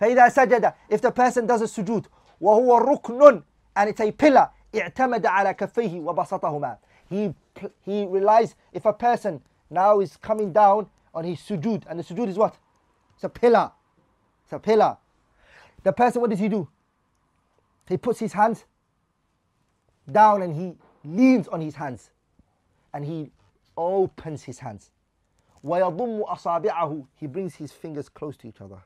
فإذا سجد if the person does a sujood وهو ركن and it's a pillar اعتمد على كفيه وبسطهما he he relies if a person now is coming down on his sujood and the sujood is what it's a pillar it's a pillar the person what does he do he puts his hands down and he leans on his hands and he opens his hands ويضم أصابعه he brings his fingers close to each other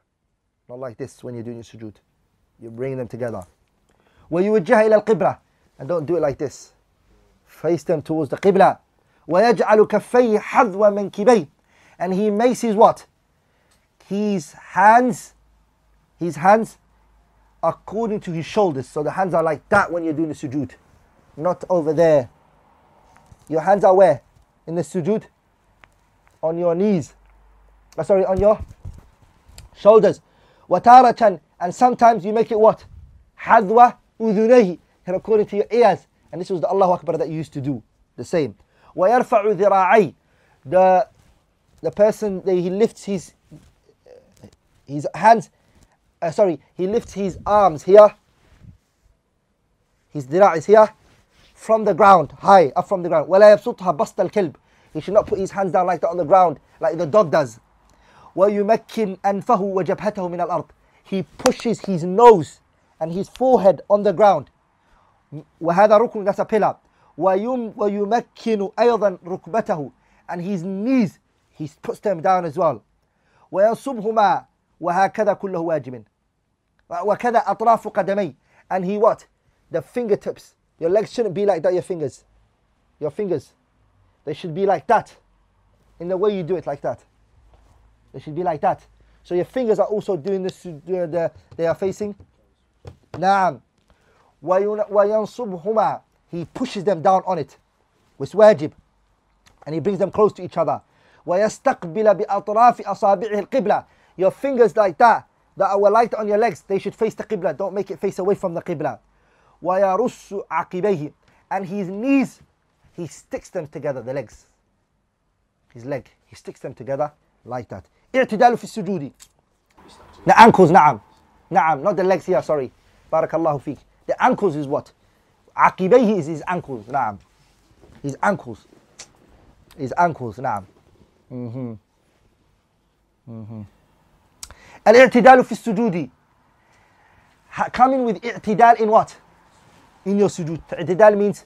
not like this when you're doing your sujood. You bring them together. وَيُوَجِّهَ إِلَى الْقِبْلَةِ And don't do it like this. Face them towards the qibla. وَيَجْعَلُ كَفَّيْهِ حَذْوَ مَنْكِبَيْهِ And he makes his what? His hands, his hands according to his shoulders. So the hands are like that when you're doing the sujood. Not over there. Your hands are where? In the sujood? On your knees. Oh, sorry, on your shoulders wataratan, and sometimes you make it what? Hadwa and according to your ears. And this was the Allahu Akbar that you used to do, the same. وَيَرْفَعُ ذِرَاعَيْهِ The, the person, he lifts his, his hands, uh, sorry, he lifts his arms here, his dira' is here, from the ground, high, up from the ground. وَلَا يَبْسُطْهَا بَسْطَ الْكِلْب He should not put his hands down like that on the ground, like the dog does. وَيُمَكِّنْ أَنْفَهُ وَجَبْهَتَهُ مِنَ الْأَرْضِ He pushes his nose and his forehead on the ground. وَهَذَا رُكْنٌ That's a pillar. وَيُمْ وَيُمَكِّنُ أَيْضًا رُكْبَتَهُ And his knees, he puts them down as well. وَيَصُبْهُمَا وَهَكَذَا كُلَّهُ وَاجِبٍ وَكَذَا أَطْرَافُ قَدَمَيْ And he what? The fingertips. Your legs shouldn't be like that, your fingers. Your fingers. They should be like that. In the way you do it, like that. They should be like that. So your fingers are also doing this, uh, they are facing. Naam. He pushes them down on it. With wajib. And he brings them close to each other. Your fingers like that, that are light on your legs, they should face the qibla. Don't make it face away from the qibla. وَيَرُسُّ عَقِبَيْهِ And his knees, he sticks them together, the legs. His leg, he sticks them together like that. اعتدال في السجود The ankles نعم نعم not the legs here sorry بارك الله فيك The ankles is what عقبيه is his ankles نعم His ankles His ankles نعم mm-hmm. Mm-hmm. الاعتدال في السجود coming with i'tidal in what? In your sujood. I'tidal means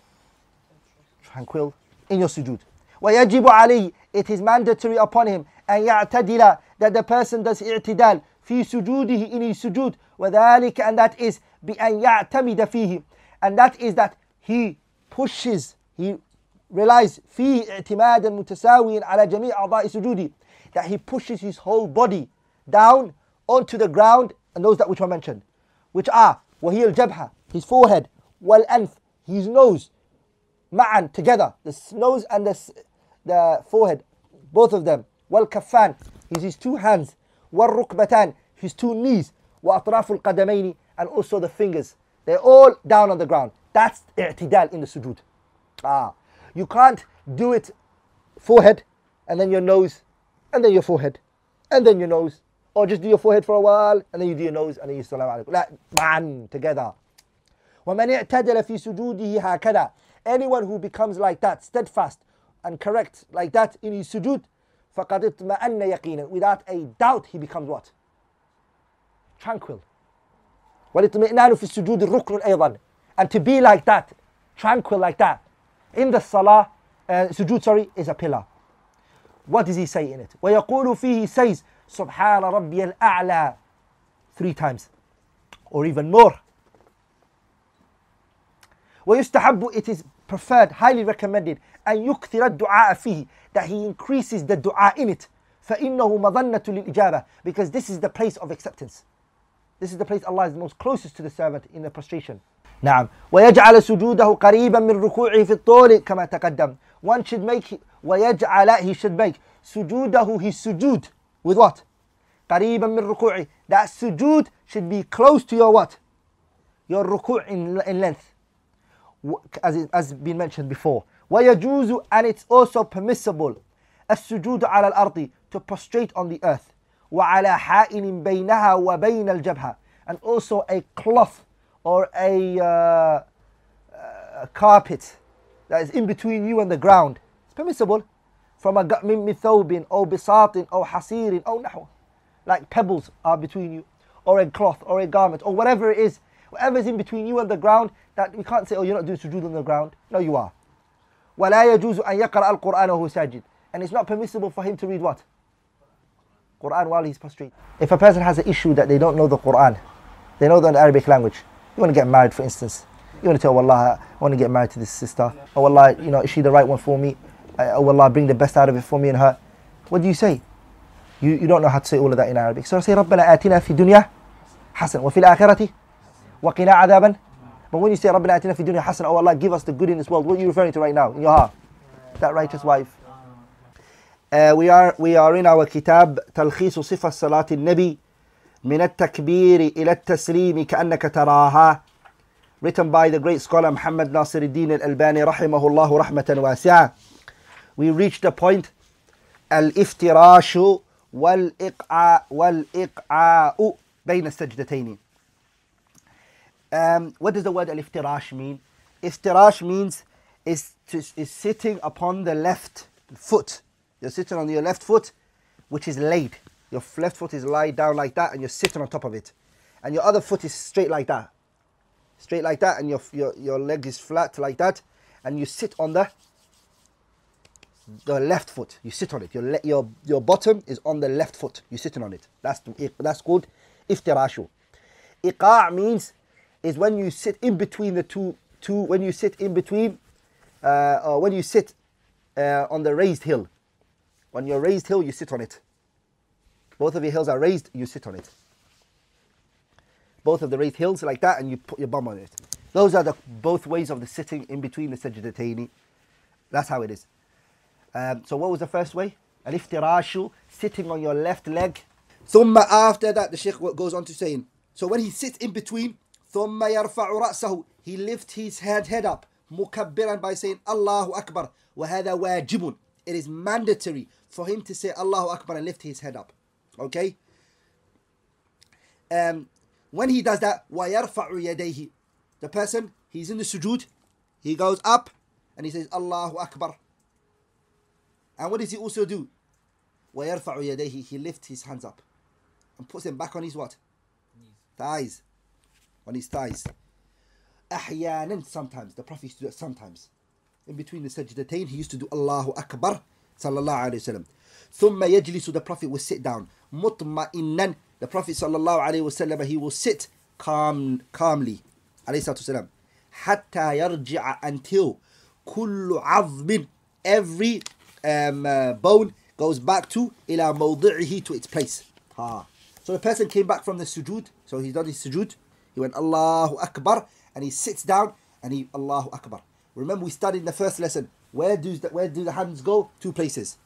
tranquil in your sujood. وَيَجِبُ عَلَيْهِ It is mandatory upon him أن يعتدل that the person does اعتدال في سجوده in his سجود وذلك and that is بأن يعتمد فيه and that is that he pushes he relies في اعتماد متساوي على جميع أعضاء سجوده that he pushes his whole body down onto the ground and those that which were mentioned which are وهي الجبهة his forehead والأنف his nose معا together the nose and the, the forehead both of them wal Kafan is his two hands, wal rukbatan, his two knees, wa atraful qadamaini, and also the fingers. They're all down on the ground. That's i'tidal in the sujud. Ah, you can't do it forehead and then your nose and then your forehead and then your nose. Or just do your forehead for a while and then you do your nose and then you salam alaikum. Like, bam, together. وَمَنْ اِعْتَدَلَ فِي سُجُودِهِ هَكَذَا Anyone who becomes like that, steadfast and correct like that in his sujud, فقد اطمأن يقينا Without a doubt, he becomes what? Tranquil. والاطمئنان في السجود الركن أيضا. And to be like that, tranquil like that, in the salah, uh, سجود sorry, is a pillar. What does he say in it? ويقول فيه, he says, سبحان ربي الأعلى, three times, or even more. ويستحب, it is preferred, highly recommended, أن يكثر الدعاء فيه that he increases the dua in it فإنه مظنة للإجابة because this is the place of acceptance this is the place Allah is most closest to the servant in the prostration نعم ويجعل سجوده قريبا من ركوعه في الطول كما تقدم one should make ويجعل he should make سجوده his sujood with what قريبا من ركوعه that sujood should be close to your what your ركوع in, in length as it has been mentioned before وَيَجُوزُ And it's also permissible السجود على الأرض To prostrate on the earth وعلى حائل بينها وبين الجبهة And also a cloth or a, uh, a uh, carpet that is in between you and the ground. It's permissible. From a من ثوب أو بساط أو حصير أو نحو Like pebbles are between you or a cloth or a garment or whatever it is. Whatever is in between you and the ground that we can't say, oh, you're not doing sujood on the ground. No, you are. وَلَا يَجُوزُ أَن يَقْرَأَ الْقُرْآنَ وَهُوَ سَاجِدٌ And it's not permissible for him to read what? Quran while he's prostrate. If a person has an issue that they don't know the Quran, they know the Arabic language. You want to get married, for instance. You want to tell oh, Allah, I want to get married to this sister. Oh Allah, you know, is she the right one for me? Uh, oh Allah, bring the best out of it for me and her. What do you say? You, you don't know how to say all of that in Arabic. So I say, رَبَّنَا آتِنَا فِي الدُّنْيَا حسن وَفِي الْآخِرَةِ وَقِنَا عَذَابًا but when you say Rabbana atina fi dunya hasana, oh Allah, give us the good in this world, what are you referring to right now in your heart? That righteous wife. Uh, we are we are in our kitab تلخيص صفة صلاة النبي من التكبير إلى التسليم كأنك تراها written by the great scholar Muhammad Nasiruddin al-Albani rahimahullah rahmatan wasi'a we reached the point al-iftirash wal-iq'a wal-iq'a بين السجدتين um, what does the word al-iftirash mean? Iftirash means is, to, is sitting upon the left foot. You're sitting on your left foot, which is laid. Your left foot is laid down like that, and you're sitting on top of it. And your other foot is straight like that. Straight like that, and your, your, your leg is flat like that. And you sit on the, the left foot. You sit on it. Your, your, your bottom is on the left foot. You're sitting on it. That's, that's called iftirashu. Iqa' means is when you sit in between the two, two when you sit in between, uh, or when you sit uh, on the raised hill. On your raised hill, you sit on it. Both of your hills are raised, you sit on it. Both of the raised hills like that, and you put your bum on it. Those are the both ways of the sitting in between the sajdatayni. That's how it is. Um, so what was the first way? Al-iftirashu, sitting on your left leg. Thumma, after that, the Sheikh goes on to saying, so when he sits in between, ثم يرفع رأسه he lifts his head head up مكبرا by saying الله أكبر وهذا واجب it is mandatory for him to say الله أكبر and lift his head up okay um, when he does that ويرفع يديه the person he's in the sujood he goes up and he says Allahu Akbar and what does he also do ويرفع يديه he lifts his hands up and puts them back on his what thighs on his thighs. Ahyanan, sometimes. The Prophet used to do that sometimes. In between the sajdatain, he used to do Allahu Akbar, sallallahu alayhi wa sallam. Thumma yajlisu, the Prophet will sit down. Mutma'innan, the Prophet sallallahu alayhi wa sallam, he will sit calm, calmly, alayhi salatu Hatta yarji'a, until kullu azmin, every um, uh, bone goes back to ila mawdi'ihi, to its place. Ah. So the person came back from the sujud. so he's done his sujud. He went, Allahu Akbar. And he sits down and he, Allahu Akbar. Remember, we studied in the first lesson where do, the, where do the hands go? Two places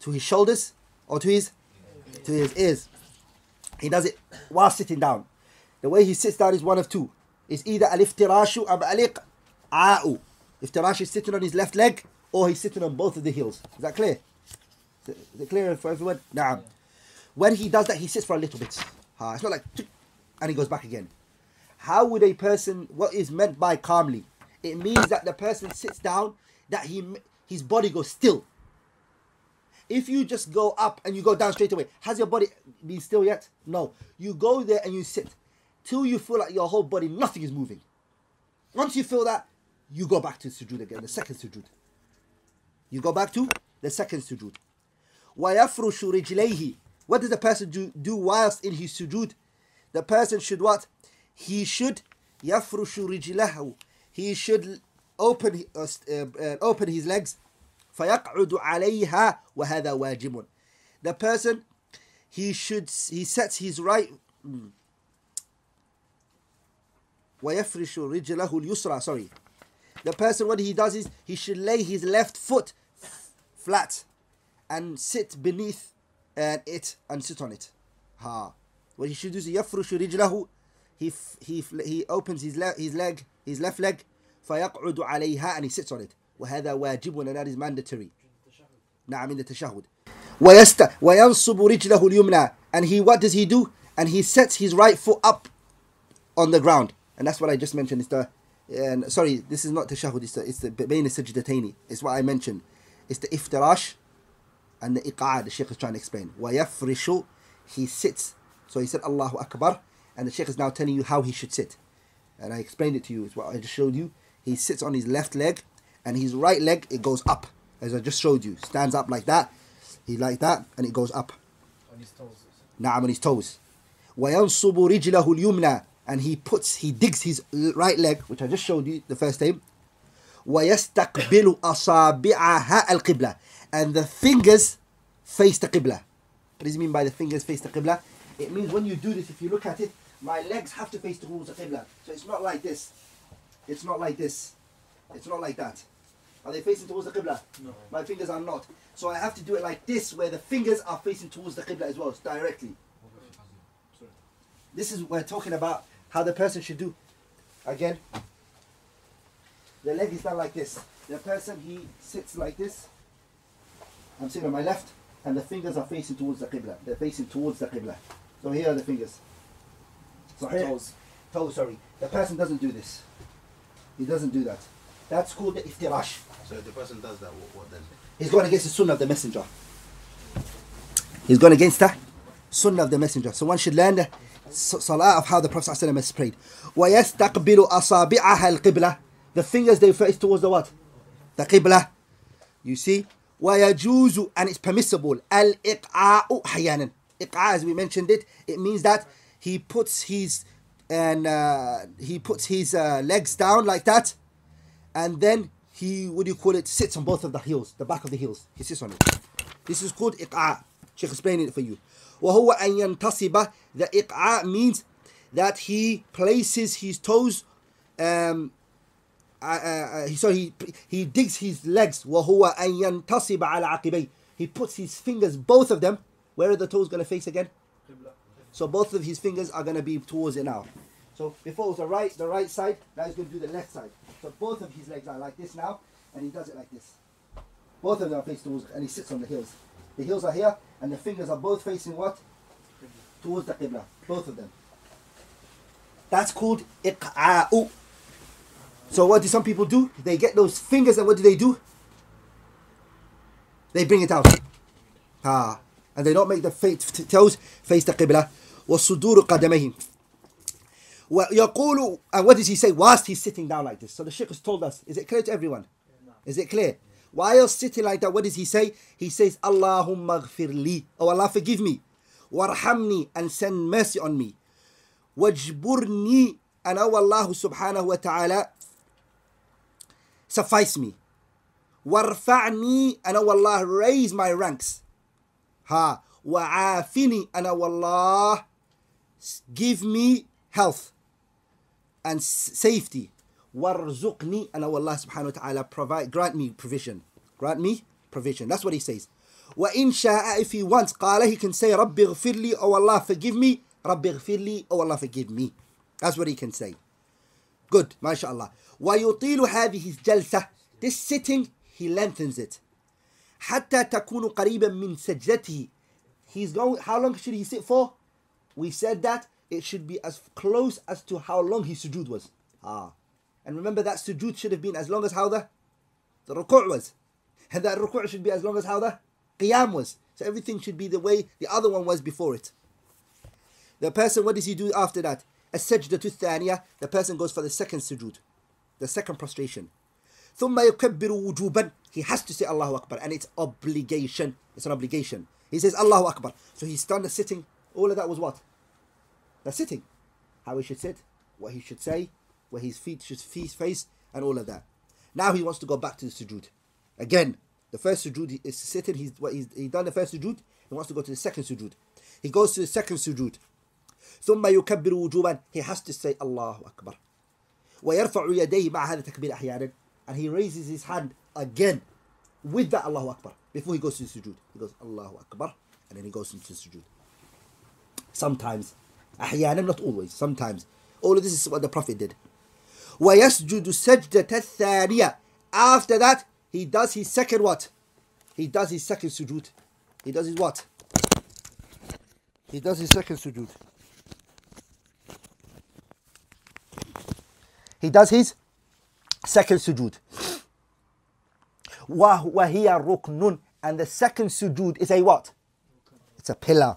to his shoulders or to his to his ears. He does it while sitting down. The way he sits down is one of two. It's either aliftirashu iftirashu am aliq a'u. Iftirash is sitting on his left leg or he's sitting on both of the heels. Is that clear? Is it clear for everyone? Naam. When he does that, he sits for a little bit. Uh, it's not like, and he goes back again. How would a person, what is meant by calmly? It means that the person sits down, that he his body goes still. If you just go up and you go down straight away, has your body been still yet? No. You go there and you sit till you feel like your whole body, nothing is moving. Once you feel that, you go back to sujood again, the second sujood. You go back to the second sujood. وَيَفْرُشُ رِجْلَيْهِ What does the person do, do whilst in his sujood? The person should what? he should يفرش رجله he should open uh, uh, uh, open his legs فيقعد عليها وهذا واجب the person he should he sets his right ويفرش رجله اليسرى sorry the person what he does is he should lay his left foot flat and sit beneath uh, it and sit on it ha what he should do is يفرش رجله he he he opens his le- his leg his left leg فيقعد عليها and he sits on it وهذا واجب and that is mandatory نعم in the تشهد. ويست وينصب رجله اليمنى and he what does he do and he sets his right foot up on the ground and that's what I just mentioned it's the and sorry this is not تشهد it's the it's the بين السجدتين it's what I mentioned it's the إفتراش and the iqa'ah the sheikh is trying to explain ويفرش he sits so he said Allahu Akbar and the sheikh is now telling you how he should sit. And I explained it to you, as what I just showed you. He sits on his left leg, and his right leg, it goes up, as I just showed you. Stands up like that, he like that, and it goes up. On his toes. Na'am, on his toes. وَيَنْصُبُ رِجْلَهُ الْيُمْنَى And he puts, he digs his right leg, which I just showed you the first time. وَيَسْتَقْبِلُ أَصَابِعَهَا الْقِبْلَةِ And the fingers face the Qibla. What does it mean by the fingers face the Qibla? It means when you do this, if you look at it, my legs have to face towards the Qibla. So it's not like this. It's not like this. It's not like that. Are they facing towards the Qibla? No. My fingers are not. So I have to do it like this, where the fingers are facing towards the Qibla as well, directly. This is we're talking about how the person should do. Again, the leg is not like this. The person, he sits like this. I'm sitting on my left, and the fingers are facing towards the Qibla. They're facing towards the Qibla. So here are the fingers sorry, toes. Toes, sorry. The person doesn't do this. He doesn't do that. That's called the iftirash. So if the person does that, what, what then? He's going against the sunnah of the messenger. He's going against that sunnah of the messenger. So one should learn the salah of how the Prophet ﷺ has prayed. وَيَسْتَقْبِلُ أَصَابِعَهَا الْقِبْلَةِ The fingers they face towards the what? The qibla. You see? وَيَجُوزُ And it's permissible. الْإِقْعَاءُ as we mentioned it, it means that he puts his and uh, he puts his uh, legs down like that, and then he what do you call it? Sits on both of the heels, the back of the heels. He sits on it. This is called iqa. she explained it for you. The iqa means that he places his toes. Um, uh, uh, uh so he he digs his legs. He puts his fingers, both of them. Where are the toes going to face again? So both of his fingers are going to be towards it now. So before it was the right, the right side, now he's going to do the left side. So both of his legs are like this now, and he does it like this. Both of them are facing towards, and he sits on the heels. The heels are here, and the fingers are both facing what? Towards the Qibla, both of them. That's called iqa'u. So what do some people do? They get those fingers, and what do they do? They bring it out. Ah. And they don't make the toes face the Qibla. وصدور قدميه ويقول and what does he say whilst he's sitting down like this so the sheikh has told us is it clear to everyone is it clear while sitting like that what does he say he says اللهم اغفر لي oh Allah forgive me وارحمني and send mercy on me واجبرني and oh Allah subhanahu wa ta'ala suffice me وارفعني and oh Allah raise my ranks ها وعافني انا والله give me health and safety. وَارْزُقْنِي And Allah subhanahu wa ta'ala provide, grant me provision. Grant me provision. That's what he says. وَإِن شَاءَ If he wants, قَالَ He can say, رَبِّ اغْفِرْ لِي Oh Allah, forgive me. رَبِّ اغْفِرْ لِي Oh Allah, forgive me. That's what he can say. Good, mashallah. وَيُطِيلُ هَذِهِ الْجَلْسَةِ This sitting, he lengthens it. حَتَّى تَكُونُ قَرِيبًا مِنْ سَجْدَتِهِ He's going, how long should he sit for? We said that it should be as close as to how long his sujood was. Ah. And remember that sujood should have been as long as how the, the ruku' was. And that ruku' should be as long as how the qiyam was. So everything should be the way the other one was before it. The person, what does he do after that? A the thaniya, the person goes for the second sujood, the second prostration. ثم يكبر وجوبا he has to say Allahu Akbar and it's obligation it's an obligation he says Allahu Akbar so he's done the sitting all of that was what? The sitting. How he should sit, what he should say, where his feet should face, and all of that. Now he wants to go back to the sujood. Again, the first sujood is sitting. He's what he's he done the first sujood. He wants to go to the second sujood. He goes to the second sujood. ثم يكبر وجوبا he has to say الله أكبر ويرفع يديه مع هذا التكبير أحيانا and he raises his hand again with that Allahu Akbar before he goes to the sujood he goes Allahu Akbar and then he goes into the sujood Sometimes. أحيانا, ah, not always. Sometimes. All of this is what the Prophet did. ويسجد سجدة الثانية. After that, he does his second what? He does his second sujood. He does his what? He does his second sujood. He does his second sujood. وَهِيَ رُكْنٌ And the second sujood is a what? It's a pillar.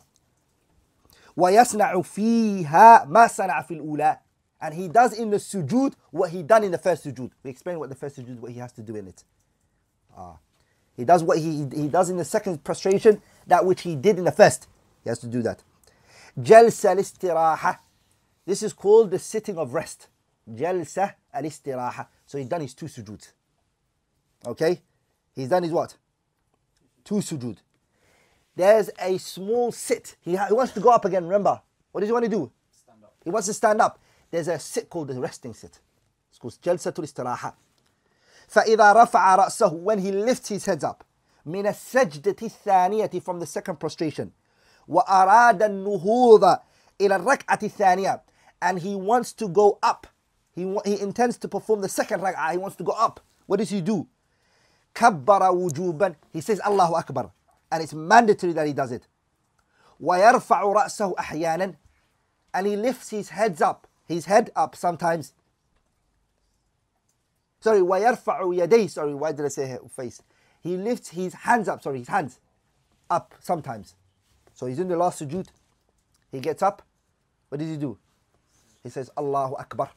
وَيَصْنَعُ فِيهَا مَا صَنَعَ فِي الْأُولَى And he does in the sujood what he done in the first sujood. We explain what the first sujood, what he has to do in it. Ah. He does what he, he does in the second prostration, that which he did in the first. He has to do that. جلسة الاستراحة This is called the sitting of rest. جلسة الاستراحة So he's done his two sujood. Okay? He's done his what? Two sujood. There's a small sit. He, he wants to go up again, remember? What does he want to do? Stand up. He wants to stand up. There's a sit called the resting sit. It's called Jalsa Istiraha. فَإِذَا رَفَعَ رَأْسَهُ When he lifts his heads up. مِنَ السَّجْدَةِ الثَّانِيَةِ From the second prostration. وَأَرَادَ النُّهُوضَ إِلَى الرَّكْعَةِ الثَّانِيَةِ And he wants to go up. He, he intends to perform the second rak'ah. He wants to go up. What does he do? كَبَّرَ وُجُوبًا He says Allahu Akbar and it's mandatory that he does it. وَيَرْفَعُ رَأْسَهُ أَحْيَانًا And he lifts his heads up, his head up sometimes. Sorry, وَيَرْفَعُ يَدَيْهِ Sorry, why did I say face? He lifts his hands up, sorry, his hands up sometimes. So he's in the last sujood. He gets up. What does he do? He says, Allahu Akbar.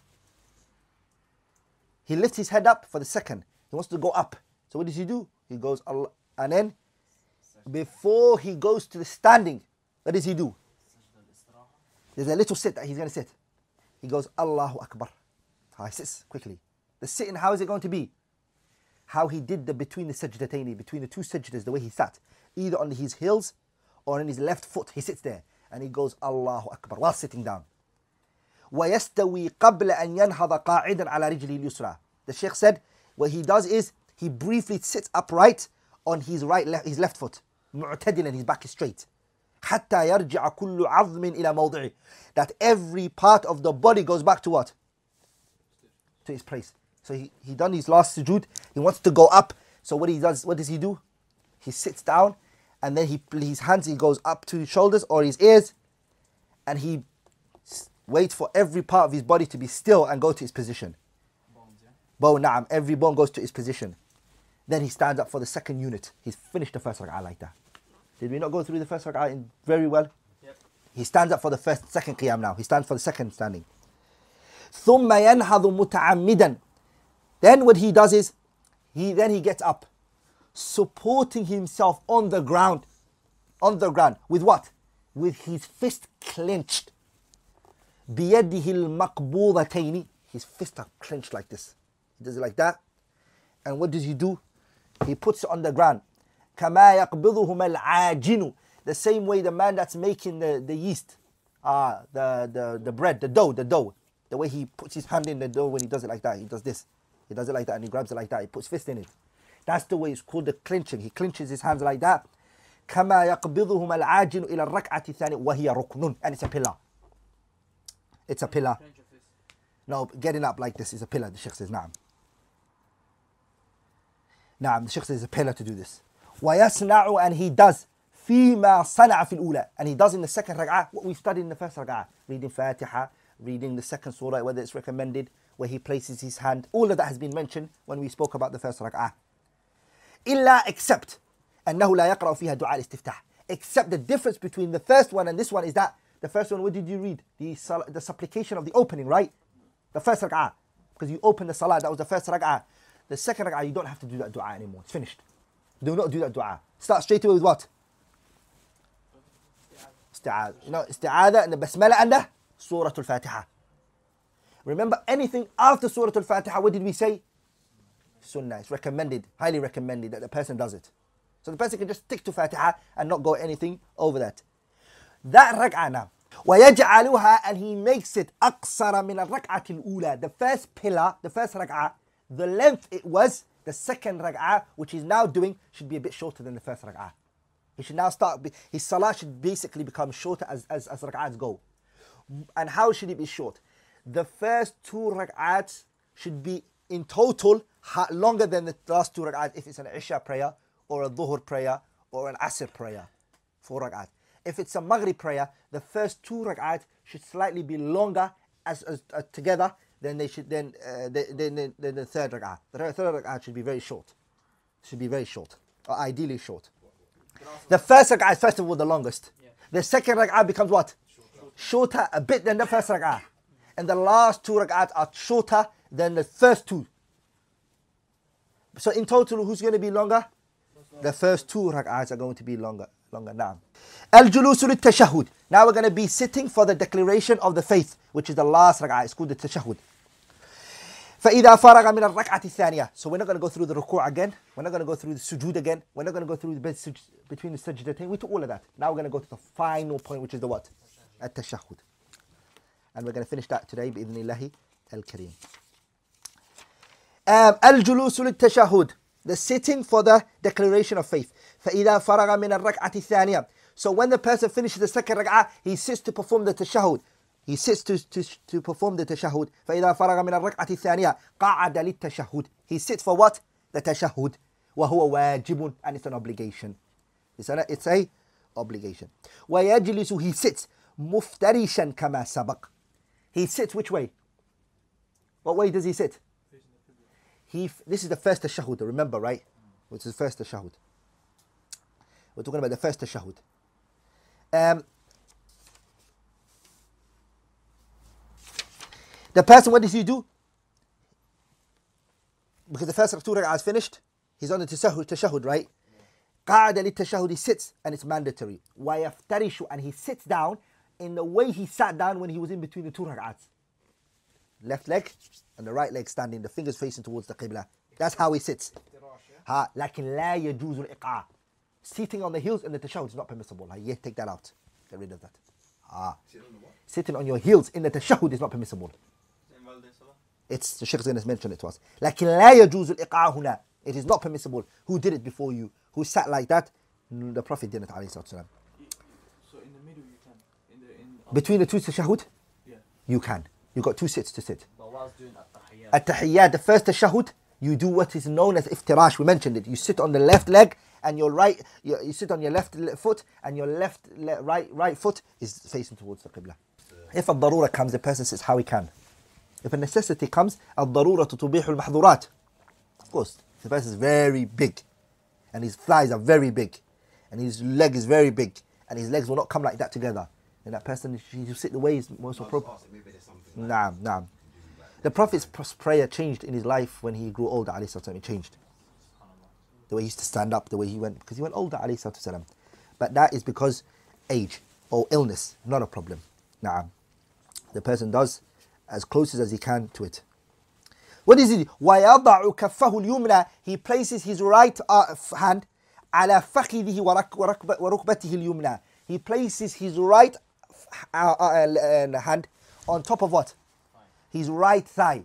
He lifts his head up for the second. He wants to go up. So what does he do? He goes, Allah, and then before he goes to the standing, what does he do? There's a little sit that he's going to sit. He goes, Allahu Akbar. Ah, he sits quickly. The sitting, how is it going to be? How he did the between the sajdatayni, between the two sajdas, the way he sat. Either on his heels or on his left foot, he sits there. And he goes, Allahu Akbar, while sitting down. The Sheikh said, what he does is, he briefly sits upright on his right, le- his left foot and his back is straight. حتى يرجع كل عظم إلى موضعه. That every part of the body goes back to what? To its place. So he, he done his last sujood. He wants to go up. So what he does, what does he do? He sits down and then he his hands he goes up to his shoulders or his ears and he waits for every part of his body to be still and go to its position. bone, yeah? Bone, naam, every bone goes to its position. Then he stands up for the second unit. He's finished the first rak'ah like that. Did we not go through the first rak'ah very well? Yep. He stands up for the first, second qiyam now. He stands for the second standing. Then what he does is, he then he gets up, supporting himself on the ground. On the ground. With what? With his fist clenched. His fists are clenched like this. He does it like that. And what does he do? He puts it on the ground. كَمَا يَقْبِضُهُمَ The same way the man that's making the, the yeast, uh, the, the, the bread, the dough, the dough. The way he puts his hand in the dough when he does it like that, he does this. He does it like that and he grabs it like that, he puts fist in it. That's the way it's called the clinching. He clinches his hands like that. كما يقبضهما العاجن إلى الركعة الثانية وهي ركن and it's a pillar. It's a pillar. No, getting up like this is a pillar, the Sheikh says, نعم. Naam, the Sheikh says it's a pillar to do this. وَيَصْنَعُ And he does. فِيمَا صَنَعَ فِي الْأُولَى And he does in the second rak'ah what we studied in the first rak'ah. Reading Fatiha, reading the second surah, whether it's recommended, where he places his hand. All of that has been mentioned when we spoke about the first rak'ah. إِلَّا except أَنَّهُ لَا يَقْرَأُ فِيهَا دُعَاء الْإِسْتِفْتَاحِ Except the difference between the first one and this one is that the first one, what did you read? The, the supplication of the opening, right? The first rak'ah. Because you opened the salah, that was the first rak'ah. The second rak'ah, you don't have to do that dua anymore. It's finished. Do not do that dua. Start straight away with what? Isti'adha. You know, isti'adha and the basmala and the Surah Al-Fatiha. Remember anything after Surah Al-Fatiha, what did we say? Sunnah. It's recommended, highly recommended that the person does it. So the person can just stick to Fatiha and not go anything over that. That rak'ah now. ويجعلها and he makes it أقصر من الركعة الأولى the first pillar the first ركعة the length it was, the second rak'ah, which he's now doing, should be a bit shorter than the first rak'ah. He should now start, his salah should basically become shorter as, as, as rak'ahs go. And how should it be short? The first two rak'ahs should be in total longer than the last two rak'ahs if it's an Isha prayer or a Dhuhr prayer or an Asr prayer. Four rak'ahs. If it's a Maghrib prayer, the first two rak'ahs should slightly be longer as, as uh, together then they should then uh, the third rak'ah. The third rak'ah should be very short. Should be very short, or ideally short. The first rak'ah is first of all the longest. Yeah. The second rak'ah becomes what? Shorter. shorter a bit than the first rak'ah. And the last two rak'ahs are shorter than the first two. So in total, who's going to be longer? The first two rak'ahs are going to be longer. Longer now. Al-julus tashahud. Now we're going to be sitting for the declaration of the faith, which is the last rak'ah. It's called the tashahud. فإذا فرغ من الركعة الثانية so we're not going to go through the ركوع again we're not going to go through the sujood again we're not going to go through the between the sajdatain we took all of that now we're going to go to the final point which is the what التشهد and we're going to finish that today بإذن الله الكريم um, الجلوس للتشهد the sitting for the declaration of faith فإذا فرغ من الركعة الثانية so when the person finishes the second ركعة he sits to perform the تشهد He sits to, to, to perform the tashahud. فَإِذَا فَرَغَ مِنَ الرَّكْعَةِ الثَّانِيَةِ قَعَدَ لِلتَّشَهُدِ He sits for what? The tashahud. وَهُوَ wajibun And it's an obligation. It's, an, it's a obligation. وَيَجْلِسُ He sits. مُفْتَرِشًا كَمَا سَبَقْ He sits which way? What way does he sit? He, this is the first tashahud, remember, right? Which is the first tashahud. We're talking about the first tashahud. Um, The person, what did he do? Because the first rak'ah is finished, he's on the tashahud, tashahud right? قَعَدَ tashahud, He sits, and it's mandatory. وَيَفْتَرِشُ And he sits down in the way he sat down when he was in between the two rak'ahs. Left leg and the right leg standing, the fingers facing towards the qibla. That's how he sits. Ha, لكن la يجوز الإقعاء. Sitting on the heels in the tashahud is not permissible. Yeah, take that out. Get rid of that. Ah. Sitting on your heels in the tashahud is not permissible. It's the Sheikh Zain has mentioned it to us. لكن لا يجوز الإقعاء هنا. It is not permissible. Who did it before you? Who sat like that? The Prophet didn't عليه الصلاة والسلام. So in the middle you can. In the, in Between the two tashahud? Yeah. You can. You got two sits to sit. But whilst doing at tahiyyat the first tashahud, you do what is known as iftirash. We mentioned it. You sit on the left leg and your right, you, you sit on your left foot and your left, le, right, right foot is facing towards the qibla. If a darura comes, the person sits how he can. If a necessity comes, الضرورة تبيح المحظورات. Of course, the face is very big, and his thighs are very big, and his leg is very big, and his legs will not come like that together. And that person, you sit the way is most appropriate. Nah, nah. The Prophet's prayer changed in his life when he grew older, alayhi salam, it changed. The way he used to stand up, the way he went, because he went older, alayhi salam. But that is because age or illness, not a problem. Nah. The person does as close as he can to it. What is it? وَيَضَعُ كَفَّهُ الْيُمْنَى He places his right uh, hand عَلَى فَخِذِهِ وَرُكْبَتِهِ الْيُمْنَى He places his right uh, uh, hand on top of what? His right thigh.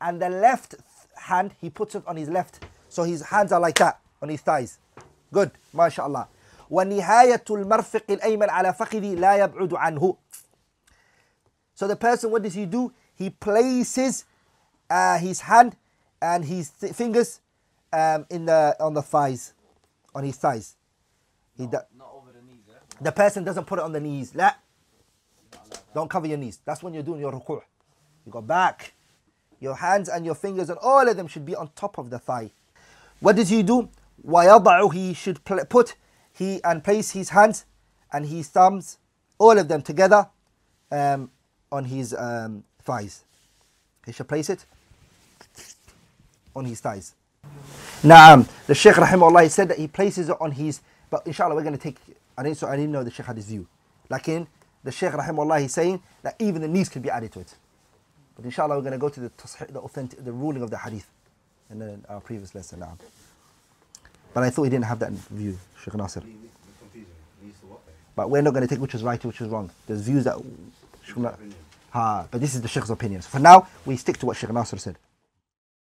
And the left hand, he puts it on his left. So his hands are like that, on his thighs. Good, mashallah. ونهاية المرفق الأيمن على فخذه لا يبعد عنه. So the person, what does he do? he places uh, his hand and his fingers um, in the on the thighs, on his thighs. He not over the knees. Eh? The person doesn't put it on the knees. La. Don't cover your knees. That's when you're doing your ruku'. You go back. Your hands and your fingers and all of them should be on top of the thigh. What does he do? وَيَضَعُ He should put he and place his hands and his thumbs, all of them together, um, on his um, thighs. He should place it on his thighs. Now, the Sheikh Rahimullah said that he places it on his, but inshallah we're going to take, I didn't, so I didn't know the Sheikh had his view. Like in the Sheikh Rahimullah, he's saying that even the knees can be added to it. But inshallah we're going to go to the, the authentic, the ruling of the hadith in our previous lesson. Now. But I thought he didn't have that view, Sheikh Nasir. But we're not going to take which is right which is wrong. There's views that. Ha, but this is the Sheikh's opinion. So for now, we stick to what Sheikh Nasr said.